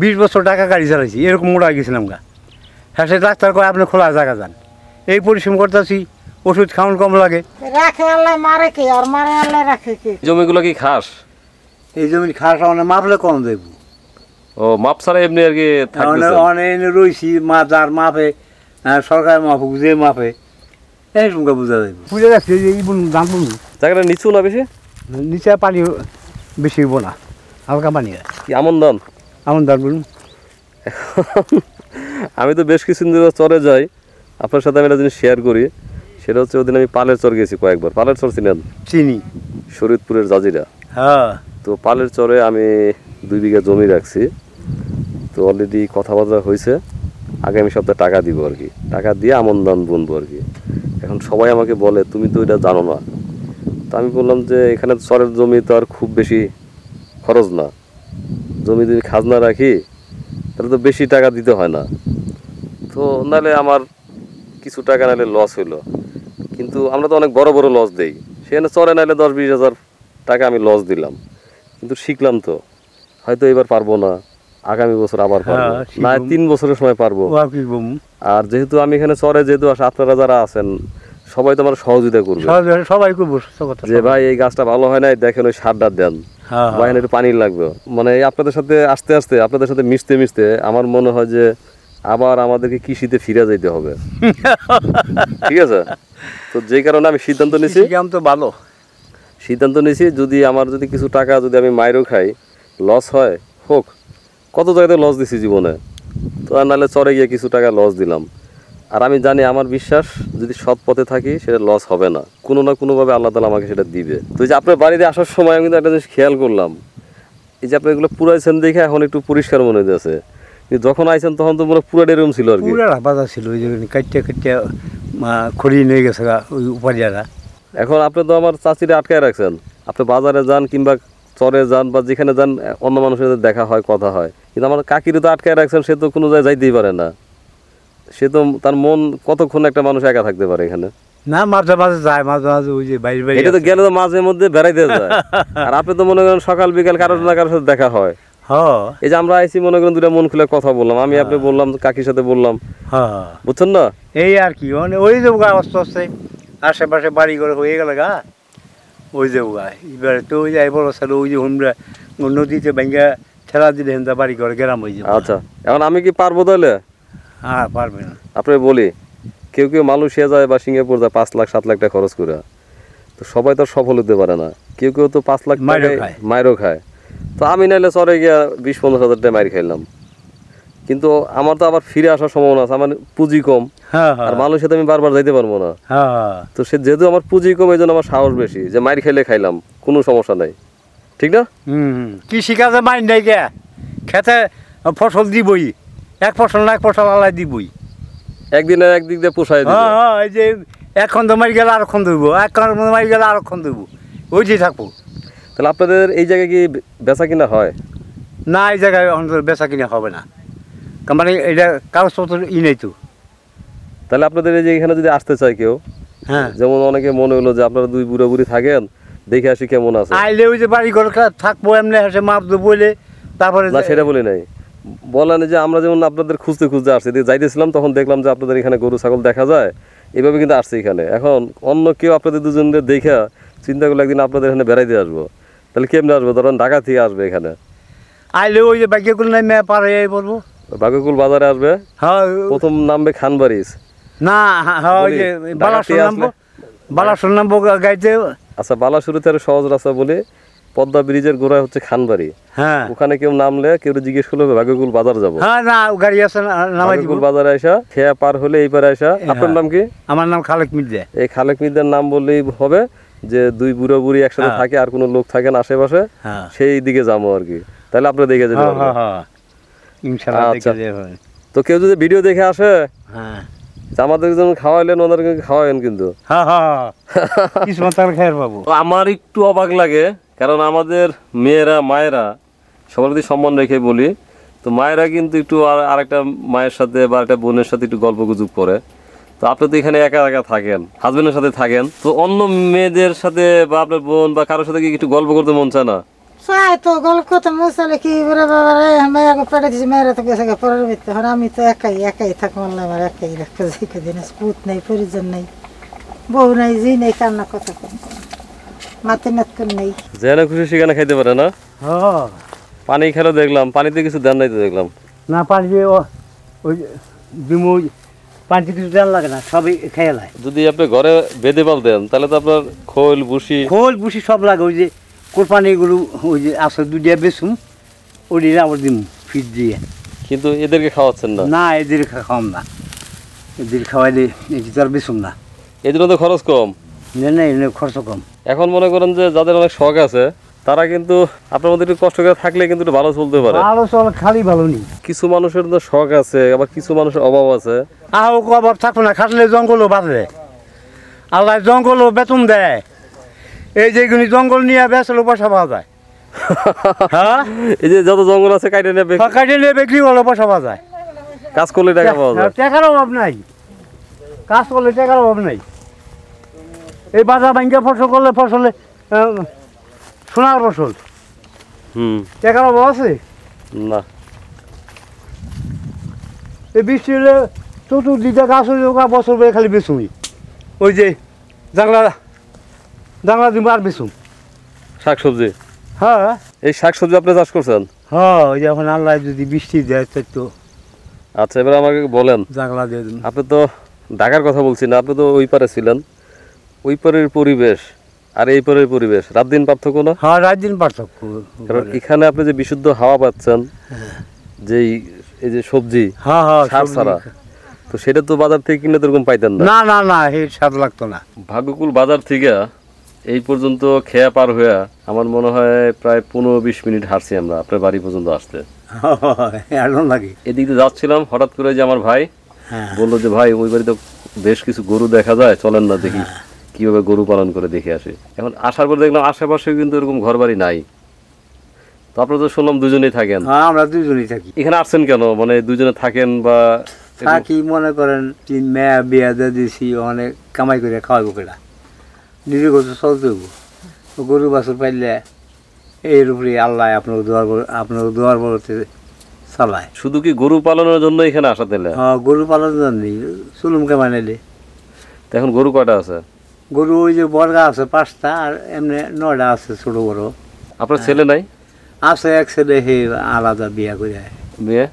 বিশ বছর টাকা গাড়ি চালাইছি এরকম মোড়া গেছিলাম গা হ্যাঁ সে ডাক্তার কয় আপনি খোলা জায়গা যান এই পরিশ্রম করতেছি ওষুধ খাওয়ান কম লাগে রাখে আল্লাহ মারে কে আর মারে আল্লাহ রাখে কে জমিগুলো কি খাস এই জমি খাস অনেক মাপলে কম দেব ও মাপ ছাড়া এমনি আর কি অনেক রইছি মা যার মাপে সরকার মাফুক যে মাপে এই সঙ্গে বোঝা যাবে বুঝে যাচ্ছে যে এই বুন দাম বুন জায়গাটা নিচু না বেশি নিচে পানি বেশি হইব না হালকা পানি কি আমন দাম আমার দাঁড় বলুন আমি তো বেশ কিছুদিন ধরে চরে যাই আপনার সাথে আমি একটা জিনিস শেয়ার করি সেটা হচ্ছে ওদিন আমি পালের চর গেছি কয়েকবার পালের চর চিনেন চিনি শরীদপুরের জাজিরা হ্যাঁ তো পালের চরে আমি দুই বিঘা জমি রাখছি তো অলরেডি কথাবার্তা হয়েছে আগামী সপ্তাহে টাকা দিব আর কি টাকা দিয়ে আমন দান বুনবো আর কি এখন সবাই আমাকে বলে তুমি তো এটা জানো না তো আমি বললাম যে এখানে চরের জমি তো আর খুব বেশি খরচ না জমি যদি খাজনা রাখি তাহলে তো বেশি টাকা দিতে হয় না তো নাহলে আমার কিছু টাকা নাহলে লস হইলো কিন্তু আমরা তো অনেক বড় বড় লস দেই সেখানে চরে নাহলে দশ বিশ হাজার টাকা আমি লস দিলাম কিন্তু শিখলাম তো হয়তো এবার পারবো না আগামী বছর আবার হ্যাঁ, পারবো না তিন বছরের সময় পারবো আর যেহেতু আমি এখানে চরে যেহেতু আপনারা যারা আছেন সবাই তো আমার সহযোগিতা করবে সবাই করবো যে ভাই এই গাছটা ভালো হয় নাই দেখেন ওই সারটা দেন হ্যাঁ। বাগানে একটু পানি লাগবে মানে আপনাদের সাথে আস্তে আস্তে আপনাদের সাথে মিশতে মিশতে আমার মনে হয় যে আবার আমাদেরকে কৃষিতে ফিরে যেতে হবে ঠিক আছে তো যে কারণে আমি সিদ্ধান্ত নিয়েছি তো ভালো সিদ্ধান্ত নিছি যদি আমার যদি কিছু টাকা যদি আমি মায়েরও খাই লস হয় হোক কত জায়গাতে লস দিছি জীবনে তো আর নাহলে চরে গিয়ে কিছু টাকা লস দিলাম আর আমি জানি আমার বিশ্বাস যদি সৎ পথে থাকি সেটা লস হবে না কোনো না কোনোভাবে আল্লাহ তালা আমাকে সেটা দিবে তো যে আপনার বাড়িতে আসার সময় আমি কিন্তু একটা জিনিস খেয়াল করলাম এই যে আপনি এগুলো পুরাইছেন দেখে এখন একটু পরিষ্কার মনে হয়েছে যখন আইছেন তখন তো মনে পুরো রুম ছিল আর কি ছিল ওই জন্য কাটতে কাটতে খড়ি নিয়ে গেছে ওই উপাধিয়ারা এখন আপনি তো আমার চাচিরে আটকায় রাখছেন আপনি বাজারে যান কিংবা চরে যান বা যেখানে যান অন্য মানুষের দেখা হয় কথা হয় কিন্তু আমার কাকিরে তো আটকায় রাখছেন সে তো কোনো জায়গায় যাইতেই পারে না সে তো তার মন কতক্ষণ একটা মানুষ একা থাকতে পারে এখানে না মাঝে মাঝে যায় মাঝে মাঝে ওই যে তো গেলে তো মাঝে মধ্যে বেড়াইতে যায় আর আপনি তো মনে করেন সকাল বিকাল কারোর না কারোর সাথে দেখা হয় এই যে আমরা আইসি মনে করেন দুটা মন খুলে কথা বললাম আমি আপনি হ্যাঁ। বললাম কাকির সাথে বললাম বুঝছেন না এই আর কি মানে ওই যে গা আস্তে আস্তে আশেপাশে বাড়ি ঘর হয়ে গেল গা ওই যে গা তো ওই যে ওই যে হুমরা নদীতে ভেঙ্গা ঠেলা দিলে বাড়ি ঘরে গেলাম ওই যে আচ্ছা এখন আমি কি পারবো তাহলে হ্যাঁ পারবে না আপনি বলি কেউ কেউ মালয়েশিয়া যায় বা সিঙ্গাপুর যায় পাঁচ লাখ সাত লাখ টাকা খরচ করে তো সবাই তো সফল হতে পারে না কেউ কেউ তো পাঁচ লাখ টাকায় মায়েরও খায় তো আমি নাইলে চরে গিয়া বিশ পনেরো হাজার টাকা মায়ের খাইলাম কিন্তু আমার তো আবার ফিরে আসার সম্ভাবনা আছে আমার পুঁজি কম হ্যাঁ, আর হ্যাঁ। মালয়েশিয়াতে আমি বারবার যাইতে পারবো না হ্যাঁ, তো সে যেহেতু আমার পুঁজি কম এই জন্য আমার সাহস বেশি যে মায়ের খাইলে খাইলাম কোনো সমস্যা নাই ঠিক না কৃষিকাজে মাইন নাই খেতে ফসল দিবই এক ফসল না এক ফসল আলাই দিবই একদিন আর একদিক দিয়ে পোষায় দিবে হ্যাঁ হ্যাঁ এই যে এক খন্ড মারি গেলে আর খন্ড দিব এক খন্ড মারি গেলে আর খন্ড দিব ওই যে থাকবো তাহলে আপনাদের এই জায়গায় কি বেচা কিনা হয় না এই জায়গায় অন্তত বেচা কিনা হবে না মানে এটা কাগজপত্র ই নেই তো তাহলে আপনাদের এই যে এখানে যদি আসতে চায় কেউ হ্যাঁ যেমন অনেকে মনে হলো যে আপনারা দুই বুড়ো বুড়ি থাকেন দেখে আসি কেমন আছে আইলে ওই যে বাড়ি ঘর থাকবো এমনি হাসে মাপ দেবো বলে তারপরে না সেটা বলে নাই বলেন যে আমরা যেমন আপনাদের খুঁজতে খুঁজতে আসছি যাইতেছিলাম তখন দেখলাম যে আপনাদের এখানে গরু ছাগল দেখা যায় এভাবে কিন্তু আসছে এখানে এখন অন্য কেউ আপনাদের দুজনদের দেখা চিন্তা করলে একদিন আপনাদের এখানে বেড়াইতে আসবো তাহলে কেমনে আসবো ধরেন ঢাকা থেকে আসবে এখানে আইলে ওই যে বাক্যকুল নামে পারে এই বলবো বাক্যকুল বাজারে আসবে হ্যাঁ প্রথম নামবে খানবাড়িস না হ্যাঁ, হ্যাঁ ওই যে বালাসুর নামবো বালাসুর নামবো গাইতে আচ্ছা বালাসুরে আরো সহজ রাস্তা বলি পদ্মা ব্রিজের গোড়ায় হচ্ছে খানবাড়ি হ্যাঁ ওখানে কেউ নামলে কেউ জিজ্ঞেস করলে বাজার যাবো হ্যাঁ, গাড়ি বাজারে আসা খেয়া পার হলে আসা হ্যাঁ। আপনার নাম কি আমার নাম খালেক মির্জা এই খালেক মির্জার নাম বললেই হবে যে দুই বুড়ো বুড়ি একসাথে হ্যাঁ। থাকে আর কোনো লোক থাকে না আশেপাশে সেই দিকে যাবো আর কি তাহলে আপনারা দেখে যাবেন আচ্ছা। তো কেউ যদি ভিডিও দেখে আসে আমাদের যেমন খাওয়াইলেন ওদের খাওয়াইলেন কিন্তু আমার একটু অবাক লাগে কারণ আমাদের মেয়েরা মায়েরা সবার প্রতি সম্মান রেখে বলি তো মায়েরা কিন্তু একটু আর আরেকটা মায়ের সাথে বা একটা বোনের সাথে একটু গল্প গুজব করে তো আপনি তো এখানে একা একা থাকেন হাজব্যান্ডের সাথে থাকেন তো অন্য মেয়েদের সাথে বা আপনার বোন বা কারোর সাথে কি একটু গল্প করতে মন চায় না তো গল্প রে তো আমি তো একাই একাই থাকবো একাই নাই বউ নাই জি নাই কান্না কথা সেখানে পারে না হ্যাঁ পানি দেখলাম পানিতে কিছু তো দেখলাম না পানি ওই পানিতে কিছু লাগে না সবই লাগে যদি আপনি ঘরে বেঁধে পাল দেন তাহলে তো আপনার খোল বুসি খোল বুসি সব লাগে ওই যে কোরপানি গরু ওই যে আসল দুটিয়া বেসুম ওটি আবার দিম ফিট দিয়ে কিন্তু এদেরকে খাওয়াচ্ছেন না না এদের খাওয়াম না এদের খাওয়াইলে এটি তো আর বেসুম না এদের তো খরচ কম না না খরচ কম এখন মনে করেন যে যাদের অনেক শখ আছে তারা কিন্তু আপনার মধ্যে একটু কষ্ট করে থাকলে কিন্তু ভালো চলতে পারে ভালো চল খালি ভালো নেই কিছু মানুষের তো শখ আছে আবার কিছু মানুষের অভাব আছে আহ অভাব থাকবে না খাটলে জঙ্গলও বাঁধবে আল্লাহ জঙ্গলও বেতন দেয় এই যেগুলি জঙ্গল নিয়ে বেসলো পয়সা পাওয়া যায় হ্যাঁ এই যে যত জঙ্গল আছে কাটে নেবে কাটে নিয়ে কি ভালো হ্যাঁ, পয়সা পাওয়া যায় কাজ করলে টাকা পাওয়া যায় হ্যাঁ, টাকার অভাব নাই কাজ করলে টাকার অভাব নাই এই বাজা ভাঙ্গা ফসল করলে ফসলে সোনার ফসল হুম আছে না এই বৃষ্টি হলে চতুর্দিকে গাছ হয়ে ওরা বছর বেড়ে খালি বেসুমি ওই যে জাংলা জাংলা দিব আর বেসুম শাকসবজি হ্যাঁ এই শাকসবজি আপনি চাষ করছেন হ্যাঁ ওই যে এখন আল্লাহ যদি বৃষ্টি দেয় তাই তো আচ্ছা এবার আমাকে বলেন জাংলা দিয়ে আপনি তো ঢাকার কথা বলছি না আপনি তো ওই পারে ছিলেন ওই পারের পরিবেশ আর এই পারের পরিবেশ রাত দিন পার্থক্য না হ্যাঁ রাত দিন পার্থক্য কারণ এখানে আপনি যে বিশুদ্ধ হাওয়া পাচ্ছেন যেই এই যে সবজি হ্যাঁ হ্যাঁ সার তো সেটা তো বাজার থেকে কিনলে তো এরকম পাইতেন না না না না এই লাগতো না ভাগ্যকুল বাজার থেকে এই পর্যন্ত খেয়া পার হয়ে আমার মনে হয় প্রায় পনেরো বিশ মিনিট হারছি আমরা আপনার বাড়ি পর্যন্ত আসতে লাগে যাচ্ছিলাম হঠাৎ করে যে আমার ভাই হ্যাঁ। বললো যে ভাই ওই বাড়িতে বেশ কিছু গরু দেখা যায় চলেন না দেখি হ্যাঁ। কীভাবে গরু পালন করে দেখে আসে এখন আসার পর দেখলাম আশেপাশে কিন্তু এরকম ঘর বাড়ি নাই তো আপনার তো শুনলাম দুজনেই থাকেন হ্যাঁ আমরা দুজনেই থাকি এখানে আসছেন কেন মানে দুজনে থাকেন বা থাকি মনে করেন তিন মেয়া বিয়া দিছি অনেক কামাই করে খাওয়াবো কেটা নিজে গরু চলতে গরু বাছর পাইলে এর উপরে আল্লাহ আপনার দোয়ার আপনার দোয়ার বলতে চালায় শুধু কি গরু পালনের জন্য এখানে আসা দিলে হ্যাঁ গরু পালনের জন্যই চুলুম কামাই নিলে এখন গরু কটা আছে গরু ওই যে বর্গা আছে পাঁচটা আর এমনি নয়টা আছে ছোটো বড় আপনার ছেলে নাই আছে এক ছেলে হে আলাদা বিয়া করে বিয়ে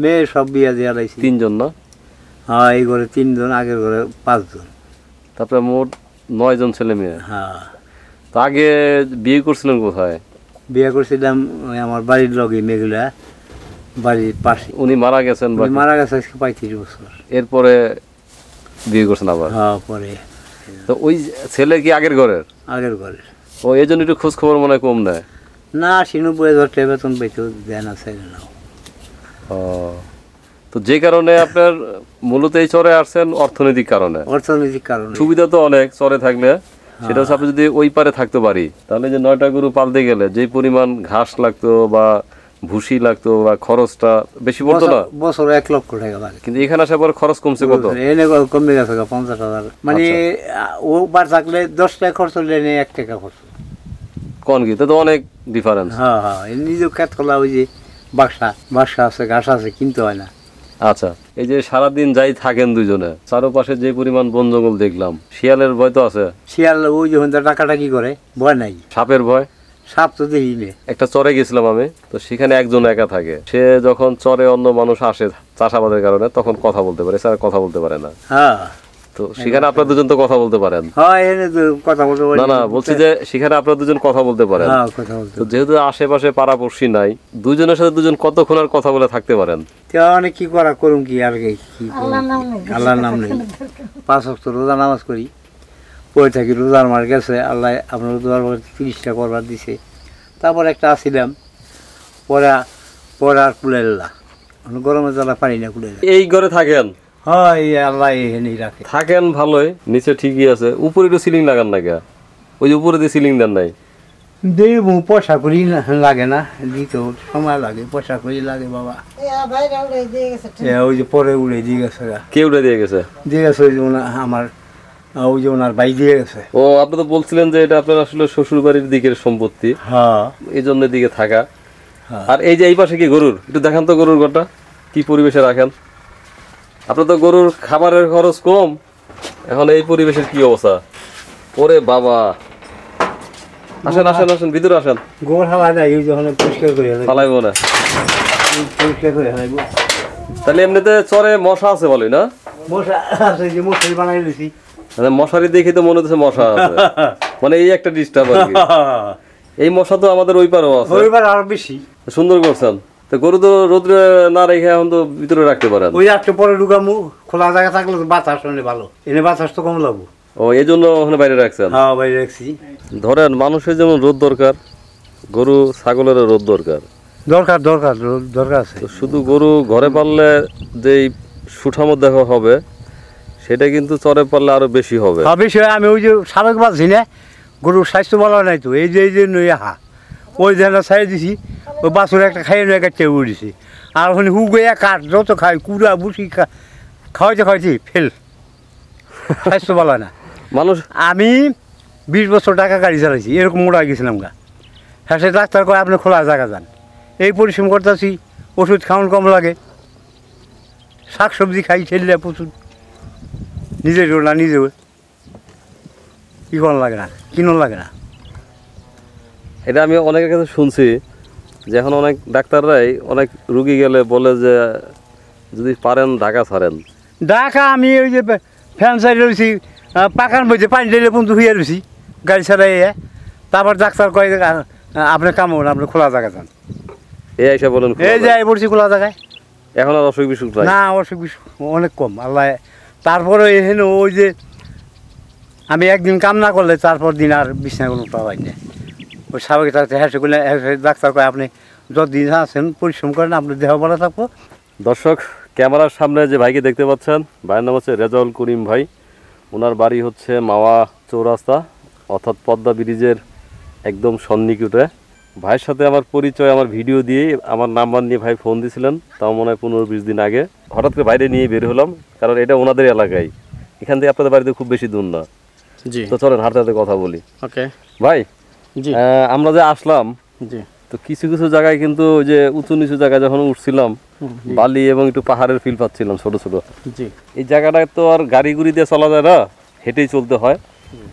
মেয়ে সব বিয়া দিয়ে আলাইছি তিনজন না হ্যাঁ এই ঘরে তিনজন আগের ঘরে পাঁচজন তারপরে মোট নয়জন ছেলে মেয়ে হ্যাঁ তো আগে বিয়ে করছিলেন কোথায় বিয়ে করছিলাম আমার বাড়ির লগে মেঘলা বাড়ির পাশে উনি মারা গেছেন মারা গেছে পঁয়ত্রিশ বছর এরপরে বিয়ে করছেন আবার হ্যাঁ পরে হ্যাঁ। তো ওই ছেলে কি আগের ঘরের আগের ঘরের ও এই জন্য একটু খোঁজ খবর মনে কম দেয় না সিনুপুরে ধর বেতন পেতেও দেয় না ছেলে না ও তো যে কারণে আপনার মূলত এই চরে আসছেন অর্থনৈতিক কারণে অর্থনৈতিক কারণে সুবিধা তো অনেক চরে থাকলে হ্যাঁ। সেটা হচ্ছে আপনি যদি ওই পারে থাকতে পারি তাহলে যে নয়টা গরু পালতে গেলে যে পরিমাণ ঘাস লাগতো বা ভুসি লাগতো বা খরচটা বেশি পড়তো না বছর এক লক্ষ টাকা লাগে কিন্তু এখানে আসার পর খরচ কমছে কত এনে কমে গেছে পঞ্চাশ হাজার মানে আচ্ছা। ও বার থাকলে দশ টাকা খরচ হলে এনে এক টাকা খরচ কোন কি তো অনেক ডিফারেন্স হ্যাঁ হ্যাঁ নিজে কাজ খোলা ওই যে বাসা বাসা আছে ঘাস আছে কিনতে হয় না আচ্ছা এই যে সারাদিন যাই থাকেন দুজনে চারোপাশে যে পরিমাণ বন জঙ্গল দেখলাম শিয়ালের ভয় তো আছে শিয়াল ওই যখন কি করে ভয় নাই সাপের ভয় সাপ তো দেখিনি একটা চরে গেছিলাম আমি তো সেখানে একজন একা থাকে সে যখন চরে অন্য মানুষ আসে চাষাবাদের কারণে তখন কথা বলতে পারে স্যার কথা বলতে পারে না হ্যাঁ। তো সেখানে আপনার দুজন তো কথা বলতে পারেন হ্যাঁ, কথা বলতে না না বলছি যে সেখানে আপনার দুজন কথা বলতে পারেন হ্যাঁ, তো যেহেতু আশেপাশে পাড়াপড়শি নাই দুজনের সাথে দুজন কতক্ষণ আর কথা বলে থাকতে পারেন অনেক কি করা করুন কি আর কি আল্লাহর নাম নেই পাঁচ রোজা নামাজ করি পড়ে থাকি রোজার মার গেছে আল্লাহ আপনার রোজার মার তিরিশটা করবার দিছে তারপর একটা আসিলাম পড়া পড়ার কুলাইল্লা গরমে জ্বালা পারি না কুলাইল্লা এই ঘরে থাকেন হ্যাঁ আল্লাহ এখানেই রাখে থাকেন ভালোই নিচে ঠিকই আছে উপরে একটু সিলিং লাগান না কে ওই যে উপরে দিয়ে সিলিং দেন নাই দেব পয়সা করি লাগে না দিতে সময় লাগে পয়সা করি লাগে বাবা ওই যে পরে উড়ে দিয়ে গেছে কে উড়ে দিয়ে গেছে দিয়ে গেছে ওই আমার ওই যে ওনার বাই দিয়ে গেছে ও আপনি তো বলছিলেন যে এটা আপনার আসলে শ্বশুর বাড়ির দিকের সম্পত্তি হ্যাঁ এই জন্য দিকে থাকা হ্যাঁ। আর এই যে এই পাশে কি গরুর একটু দেখান তো গরুর ঘরটা কি পরিবেশে রাখেন আপনার তো গরুর খাবারের খরচ কম এখন এই পরিবেশের কি অবস্থা ওরে বাবা আসেন আসেন আসেন ভিতরে আসেন গোবর হাওয়া নাই ওই যখন পরিষ্কার করে ফালাইবো না পরিষ্কার করে ফালাইবো তাহলে এমনিতে চরে মশা আছে বলে না মশা আছে যে মশারি বানাই দিছি মানে মশারি দেখে তো মনে হচ্ছে মশা মানে এই একটা ডিস্টার্ব এই মশা তো আমাদের ওই পারেও আছে ওই আরো বেশি সুন্দর করছেন তো গরু তো রোদ্রে না রেখে এখন তো ভিতরে রাখতে পারেন ওই রাখতে পরে ঢুকামু খোলা জায়গা থাকলে বাতাস ভালো এনে বাতাস তো কম লাগবো ও এই জন্য ওখানে বাইরে রাখছেন হ্যাঁ বাইরে রাখছি ধরেন মানুষের যেমন রোদ দরকার গরু ছাগলেরও রোদ দরকার দরকার দরকার দরকার আছে শুধু গরু ঘরে পাললে যেই সুঠামো দেখা হবে সেটা কিন্তু চরে পড়লে আরো বেশি হবে বেশি হয় আমি ওই যে সারক বাঁধছি না গরুর স্বাস্থ্য ভালো নাই তো এই যে এই যে নই হা ওই যেন ছাড়িয়ে দিছি ওই বাছুর একটা খাইয়ে নয় একটা চেয়ে উড়িছি আর ওখানে হুগোয়া কাঠ যত খাই কুড়া বুসি খাওয়াইতে খাওয়াইছি ফেল স্বাস্থ্য ভালো না মানুষ আমি বিশ বছর টাকা গাড়ি চালাইছি এরকম মোড়া গেছিলাম গা হ্যাঁ সে ডাক্তার করে আপনি খোলা জায়গা যান এই পরিশ্রম করতেছি ওষুধ খাওয়ান কম লাগে শাকসবজি খাই ছেলে প্রচুর নিজে রোল না নিজে কী করার লাগে না কিনন লাগে না এটা আমি অনেকের কাছে শুনছি যে এখন অনেক ডাক্তাররাই অনেক রুগী গেলে বলে যে যদি পারেন ঢাকা ছাড়েন ঢাকা আমি ওই যে ফ্যান সাইড রয়েছি পাকান বইছে পানি ঢেলে বন্ধু হয়ে রয়েছি গাড়ি ছাড়াই তারপর ডাক্তার কয় আপনার কাম হবেন আপনি খোলা জায়গা যান এই এসে বলুন এই যাই পড়ছি খোলা জায়গায় এখন আর অসুখ বিসুখ না অসুখ বিসুখ অনেক কম আল্লাহ তারপরে এখানে ওই যে আমি একদিন কাম না করলে তারপর দিন আর বিছনা কোনো পাওয়াই না ওই স্বাভাবিক থাকতে হ্যাঁ সেগুলো হ্যাঁ, হ্যাঁ, ডাক্তার করে আপনি যতদিন আছেন পরিশ্রম করেন আপনার দেহ ভালো থাকবো দর্শক ক্যামেরার সামনে যে ভাইকে দেখতে পাচ্ছেন ভাইয়ের নাম হচ্ছে রেজাউল করিম ভাই ওনার বাড়ি হচ্ছে মাওয়া চৌরাস্তা অর্থাৎ পদ্মা ব্রিজের একদম সন্নিকটে ভাইয়ের সাথে আমার পরিচয় আমার ভিডিও দিয়ে আমার নাম্বার নিয়ে ভাই ফোন দিয়েছিলেন তাও মনে হয় পনেরো বিশ দিন আগে হঠাৎ করে বাইরে নিয়ে বের হলাম কারণ এটা ওনাদের এলাকায় এখান থেকে আপনাদের বাড়িতে খুব বেশি দূর না জি তো চলেন হাতে হাতে কথা বলি ওকে ভাই জি আমরা যে আসলাম জি তো কিছু কিছু জায়গায় কিন্তু ওই যে উঁচু নিচু জায়গায় যখন উঠছিলাম বালি এবং একটু পাহাড়ের ফিল পাচ্ছিলাম ছোট ছোট জি এই জায়গাটায় তো আর গাড়ি গুড়ি দিয়ে চলা যায় না হেঁটেই চলতে হয়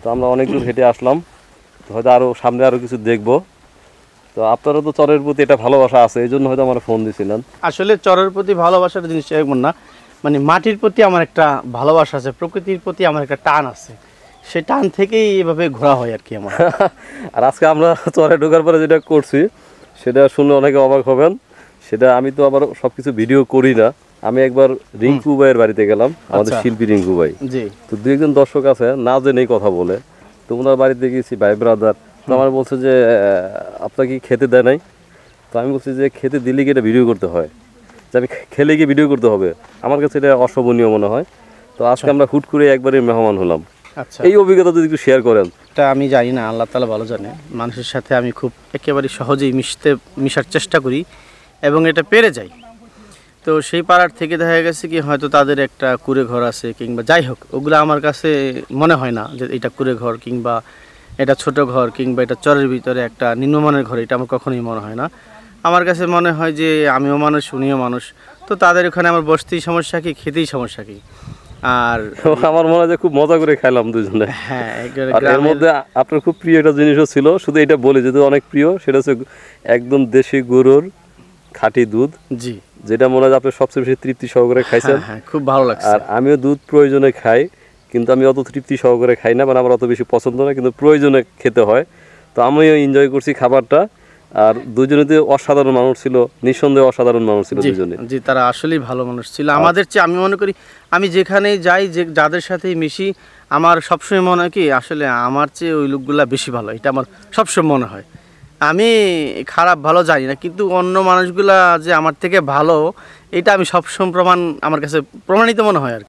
তো আমরা অনেক দূর হেঁটে আসলাম তো হয়তো আরও সামনে আরও কিছু দেখব তো আপনারা তো চরের প্রতি এটা ভালোবাসা আছে এই জন্য হয়তো আমার ফোন দিয়েছিলেন আসলে চরের প্রতি ভালোবাসার জিনিসটা এমন না মানে মাটির প্রতি আমার একটা ভালোবাসা আছে প্রকৃতির প্রতি আমার একটা টান আছে সেই টান থেকেই এভাবে ঘোরা হয় আর কি আমার আর আজকে আমরা চরে ঢোকার পরে যেটা করছি সেটা শুনে অনেকে অবাক হবেন সেটা আমি তো আবার সব কিছু ভিডিও করি না আমি একবার রিঙ্কু ভাইয়ের বাড়িতে গেলাম আমাদের আচ্ছা। শিল্পী রিঙ্কু ভাই তো দু একজন দর্শক আছে না যে নেই কথা বলে তো ওনার বাড়িতে গেছি ভাই ব্রাদার তো আমার বলছে যে আপনাকে খেতে দেয় নাই তো আমি বলছি যে খেতে দিলে কি এটা ভিডিও করতে হয় যে আমি খেলে গিয়ে ভিডিও করতে হবে আমার কাছে এটা অশোভনীয় মনে হয় তো আজকে আচ্ছা। আমরা হুট করে একবারে মেহমান হলাম আচ্ছা এই অভিজ্ঞতা যদি একটু শেয়ার করেন এটা আমি জানি না আল্লাহ তালা ভালো জানে মানুষের সাথে আমি খুব একেবারে সহজেই মিশতে মিশার চেষ্টা করি এবং এটা পেরে যাই তো সেই পাড়ার থেকে দেখা গেছে কি হয়তো তাদের একটা কুড়ে ঘর আছে কিংবা যাই হোক ওগুলো আমার কাছে মনে হয় না যে এটা কুড়ে ঘর কিংবা এটা ছোট ঘর কিংবা এটা চরের ভিতরে একটা নিম্নমানের ঘর এটা আমার কখনোই মনে হয় না আমার কাছে মনে হয় যে আমিও মানুষ উনিও মানুষ তো তাদের ওখানে আমার বসতেই সমস্যা কি খেতেই সমস্যা কি আর আমার মনে হয় খুব মজা করে খাইলাম দুজনে হ্যাঁ এর মধ্যে আপনার খুব প্রিয় একটা জিনিসও ছিল শুধু এটা বলি যেহেতু অনেক প্রিয় সেটা হচ্ছে একদম দেশি গরুর খাঁটি দুধ জি যেটা মনে হয় আপনি সবচেয়ে বেশি তৃপ্তি সহকারে হ্যাঁ, খাইছেন হ্যাঁ, খুব ভালো লাগছে আর আমিও দুধ প্রয়োজনে খাই কিন্তু আমি অত তৃপ্তি সহকারে খাই না মানে আমার অত বেশি পছন্দ না কিন্তু প্রয়োজনে খেতে হয় তো আমিও এনজয় করছি খাবারটা আর দুজনেতে অসাধারণ মানুষ ছিল নিঃসন্দেহে অসাধারণ মানুষ ছিল দুজনে জি তারা আসলেই ভালো মানুষ ছিল আমাদের চেয়ে আমি মনে করি আমি যেখানেই যাই যে যাদের সাথেই মিশি আমার সবসময় মনে হয় কি আসলে আমার চেয়ে ওই লোকগুলা বেশি ভালো এটা আমার সবসময় মনে হয় আমি খারাপ ভালো জানি না কিন্তু অন্য মানুষগুলা যে আমার থেকে ভালো এটা আমি সবসময় প্রমাণ আমার কাছে প্রমাণিত মনে হয় আর